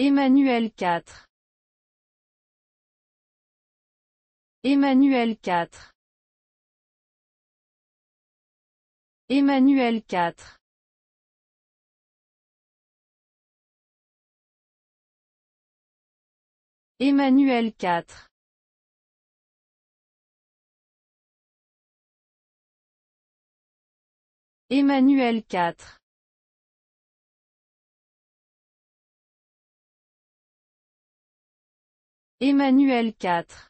Emmanuel IV. Emmanuel quatre Emmanuel Emmanuel Emmanuel Emmanuel 4.